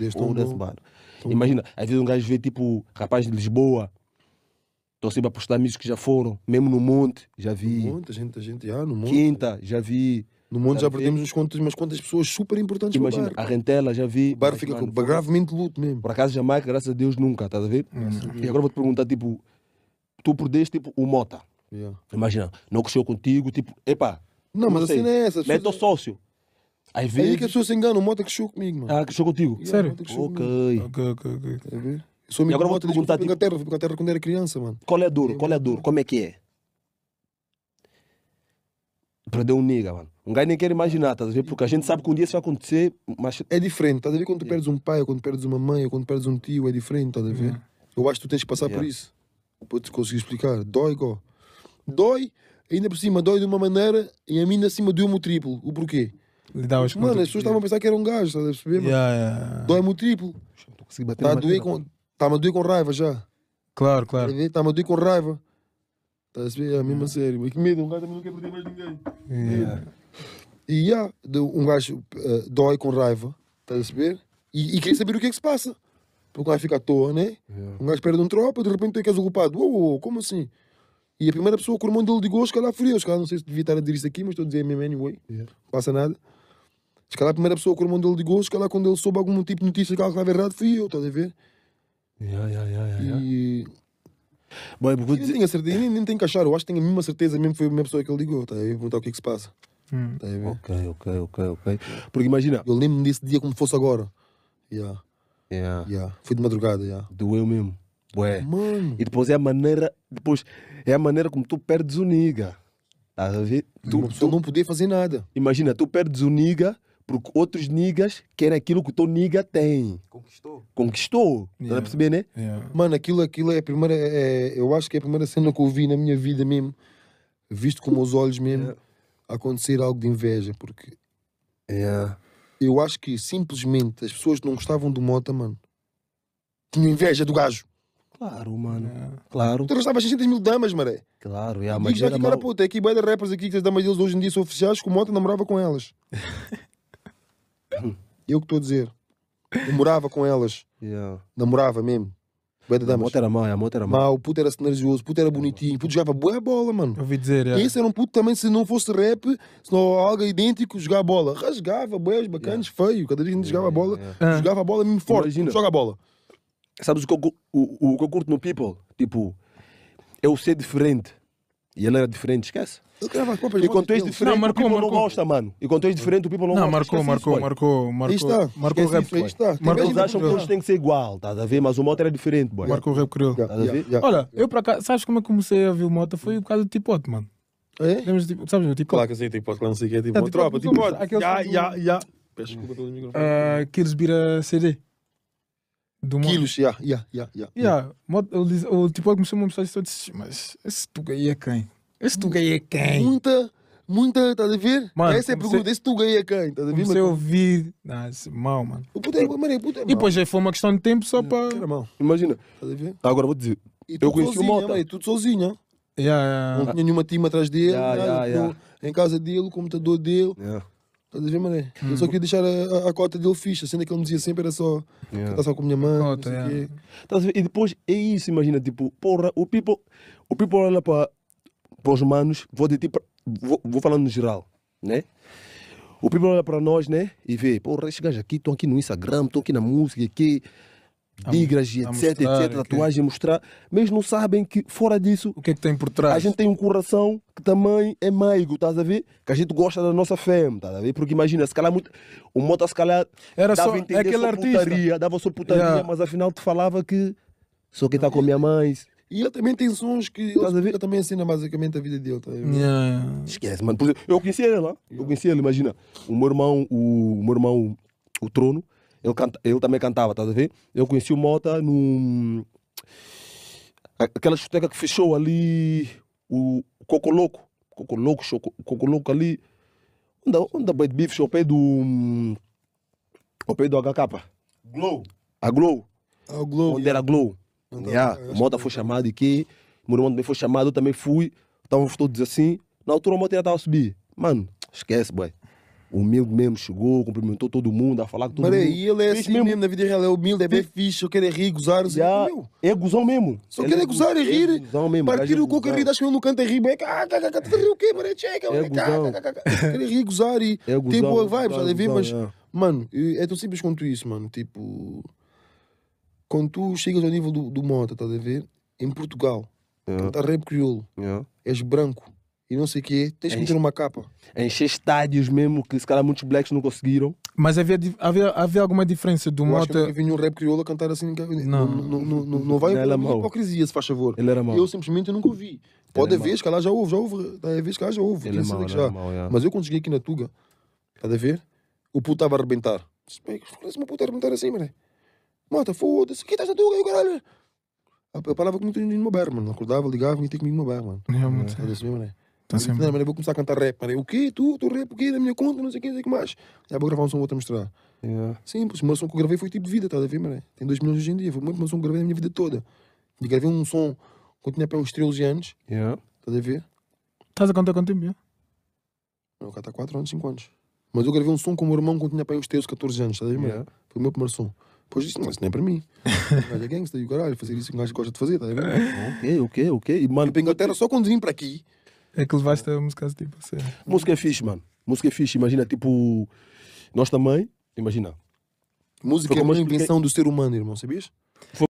DJs estão ou desse Imagina, às vezes um gajo vê tipo rapaz de Lisboa, estou sempre a postar amigos que já foram, mesmo no Monte, já vi. No Monte, a gente, a gente, já, ah, no Monte. Quinta, já vi. No Monte já, já perdemos uns quantos umas quantas pessoas super importantes Imagina, a Rentela, já vi. O bar fica com, gravemente luto mesmo. Por acaso, Jamaica, graças a Deus, nunca, estás a ver? Hum. E agora vou-te perguntar, tipo, tu perdeste, tipo, o Mota. Yeah. Imagina, não cresceu contigo, tipo, epá. Não, não mas sei, assim não é essa. Mas é teu sócio. Aí vê. Aí que as pessoas se enganam, o Mota é que chegou comigo, mano. Ah, que contigo? Yeah, Sério? É chegou ok. Comigo. Ok, ok, ok. sou amigo e agora vou te perguntar. Fui para a terra, fui a terra quando era criança, mano. Qual é duro? Qual é duro? Como é que é? Perdeu um nigga, mano. Um gajo nem quer imaginar, tá a ver? Porque a gente sabe que um dia isso vai acontecer, mas. É diferente, tá a ver? Quando tu yeah. É. perdes um pai, ou quando perdes uma mãe, ou quando perdes um tio, é diferente, tá a ver? Yeah. Eu acho que tu tens que passar yeah. por isso. Para te conseguir explicar. Dói, go. Dói, ainda por cima, dói de uma maneira e a mim acima de um triplo. O porquê? lidar hoje Mano, as pessoas estavam a pensar que era um gajo, a Perceber, yeah, yeah. Dói-me o triplo. Está a com. tá a doer com raiva já. Claro, claro. está a doer com raiva. Está a perceber? É a mesma série. E que medo, um gajo também não quer perder mais ninguém. Yeah. E yeah, um gajo uh, dói com raiva, estás a perceber? E, e quer saber o que é que se passa. Porque o gajo fica à toa, né? Yeah. Um gajo perde um tropa, de repente tu é que és o culpado. Uou, uou, como assim? E a primeira pessoa que o irmão dele ligou, se calhar frio eu. caras não sei se devia estar a dizer isso aqui, mas estou a dizer mesmo anyway. Yeah. Não passa nada. Se calhar a primeira pessoa que o irmão dele ligou, se calhar quando ele soube algum tipo de notícia que algo estava errado, fui eu, estás a ver? Yeah, yeah, yeah, yeah, E. Bem, porque... nem tenho a certeza, nem, tenho que achar, eu acho que tenho a mesma certeza, mesmo foi a mesma pessoa que ele ligou, tá a ver? Perguntar o que é que se passa. Hum. Tá a ver? Ok, ok, ok, ok. Porque imagina. Eu lembro-me desse dia como fosse agora. Yeah. Yeah. Yeah. Foi de madrugada, yeah. Doeu mesmo. Ué. Mano. E depois é a maneira. Depois é a maneira como tu perdes o niga. Estás a ver? Tu, tu não podia fazer nada. Imagina, tu perdes o niga porque outros niggas querem aquilo que o teu nigga tem. Conquistou. Conquistou. Yeah. Tá a perceber, né? Yeah. Mano, aquilo, aquilo é a primeira. É, eu acho que é a primeira cena que eu vi na minha vida mesmo, visto com meus olhos mesmo, yeah. acontecer algo de inveja. Porque. Yeah. Eu acho que simplesmente as pessoas que não gostavam do Mota, mano, tinham inveja do gajo. Claro, mano. É. Claro. Tu gostavas 600 mil damas, maré. Claro, é. Yeah, mas já que, cara, mal... puta, aqui boi de rappers aqui que as damas deles hoje em dia são oficiais, que o Mota namorava com elas. Eu que estou a dizer. Eu morava com elas. Yeah. Namorava mesmo. A moto era mal a moto era mal o puto era cenarizioso, o puto era bonitinho, o puto jogava boa bola, mano. Eu ouvi dizer, é. esse era um puto também, se não fosse rap, se não algo idêntico, jogava bola. Rasgava, boas bacanas, yeah. feio. Cada vez que a gente yeah, jogava bola, yeah. jogava a bola mesmo forte. Imagina. Joga a bola. Sabes o que, eu, o, o, o que eu curto no People? Tipo, eu é ser diferente. E ele era diferente, esquece. E quando és diferente, não, marcou, o people marcou. não gosta, mano. E quando és diferente, o people não, não gosta. Marcou, marcou, marcou, marcou. está. Marcou o rap. Aí está. Marcou, eles acham que todos têm que ser igual, estás a ver? Mas o moto era diferente, boy. Marcou o rap criou. Tá Olha, eu para cá, sabes como eu comecei a ver o Mota? Foi por causa do Tipote, mano. É? Temos, tipo, sabes o Tipote? Claro que sim, Tipote, claro, não sei o que é Tipote. Tropa, Tipote. Já, já, já. Peço desculpa pelo microfone. Queres vir a CD? do Quilos, já, já, já. O tipo começou uma mensagem e eu disse, mas esse Tuga aí é quem? Esse Tuga aí é quem? Muita, muita, estás a ver? Mano, Essa é a pergunta, esse Tuga aí é quem? Estás a ver? Comecei a ouvir, nasce, é mal, mano. O puto é, o puto é E depois já foi uma questão de tempo só para... mal. Imagina, a ver? Ah, agora vou dizer, eu conheci o Mota. E tudo sozinho, Yeah, yeah, yeah. Não tinha nenhuma tima atrás dele, yeah, yeah, tipo, yeah. em casa dele, o computador dele. Estás a ver, Hum. Eu só hum. queria deixar a, a, a cota dele fixa, sendo que ele me dizia sempre era só. Yeah. Tá só com a minha mãe. Cota, yeah. E depois é isso, imagina, tipo, porra, o people, o people olha para, os humanos, vou, de, tipo, vou, vou falando no geral, né? O people olha para nós, né? E vê, porra, esses gajos aqui estão aqui no Instagram, estão aqui na música, aqui tigras, etc, mostrar, etc, tatuagem, okay. mostrar, mas não sabem que fora disso. O que é que tem por trás? A gente tem um coração que também é meigo, estás a ver? Que a gente gosta da nossa fé. estás a ver? Porque imagina, se calhar muito. O moto, se calhar. Era dava só entender aquele artista. Putaria, dava só putaria, yeah. mas afinal te falava que. Só quem está com a minha mãe. E ele também tem sons que ver? ele também ensina basicamente a vida dele. Tá? Yeah. Esquece, mano. Eu conheci ele lá. Eu conheci ele, imagina. O meu irmão, o, o meu irmão, o Trono, ele, canta, ele também cantava, estás a ver? Eu conheci o Mota num. Aquela discoteca que fechou ali, o Coco Louco. Coco Louco, Coco Louco ali. Onde, onde a Bait Beef ao pé do. ao pé do HK. Glow. A Glow. A ah, Glow. Onde era Glow. Então, yeah. O Mota foi chamado e que. Meu também foi chamado, eu também fui. Estávamos todos assim. Na altura o Mota já estava a subir. Mano, esquece, boy. Humilde mesmo, chegou, cumprimentou todo mundo, a falar com todo Peraí, mundo. Peraí, ele é assim mesmo. mesmo na vida real, é humilde, é bem fixe, eu quero é rir, gozar, assim, yeah. É gozão mesmo. Só quero é, é gozar e é rir. É gozão mesmo. Partir é o coco e rir, acho que ele não canto e rir, bem, tu riu o quê, mano? Checa, é gozão. Quero rir, gozar e é gozão, tem boa vibe, já tá levei, mas, mano, é tão simples quanto isso, mano, tipo... Quando tu chegas ao nível do, do Mota, tá a ver? Em Portugal, yeah. canta tá rap crioulo, yeah. és branco, e não sei o quê, tens é que meter uma capa. É encher estádios mesmo, que se calhar muitos blacks não conseguiram. Mas havia, havia, havia alguma diferença do modo. Eu vinha um rap crioulo a cantar assim. Não, não, não, não, vai não hipocrisia, se faz favor. Ele era mau. Eu simplesmente nunca ouvi. Pode é eh, haver, se calhar já ouve, já houve. Às vezes, calhar já houve. Ele é mal já. Mas eu quando cheguei aqui na Tuga, cada a ver? O puto estava a arrebentar. Parece uma puta arrebentar assim, mano. Mota, foda-se, aqui estás na Tuga, eu caralho. Eu parava dinheiro no meu bar, mano. Acordava, ligava, e tinha comigo no meu bar, mano. É, muito é, Tá sempre... Não, mas eu vou começar a cantar rap. Mas, o quê? Tu, tu rap, o quê? Da minha conta, não sei o quê, não sei o que mais. Já vou gravar um som, vou-te mostrar. Yeah. Simples, mas o som que eu gravei foi tipo de vida, estás a ver, mané? Tem 2 milhões hoje em dia, foi muito mais som que gravei na minha vida toda. E gravei um som quando tinha para uns 13 anos, yeah. a ver? Estás a contar quanto tempo, já? não cara está 4 anos, 5 anos. Mas eu gravei um som com o meu irmão quando tinha para uns 13, 14 anos, estás a ver, yeah. Foi o meu primeiro som. Depois disse, não, isso nem é para mim. O gajo é gangsta e o caralho, fazer isso que um gajo gosta de fazer, estás a ver? ok, ok, ok. E, mano, tipo, e para Inglaterra só quando vim para aqui é que levaste a música tipo assim. Música é fixe, mano. Música é fixe, imagina, tipo, nós também, imagina. Música é uma expliquei... invenção do ser humano, irmão, sabias? Foi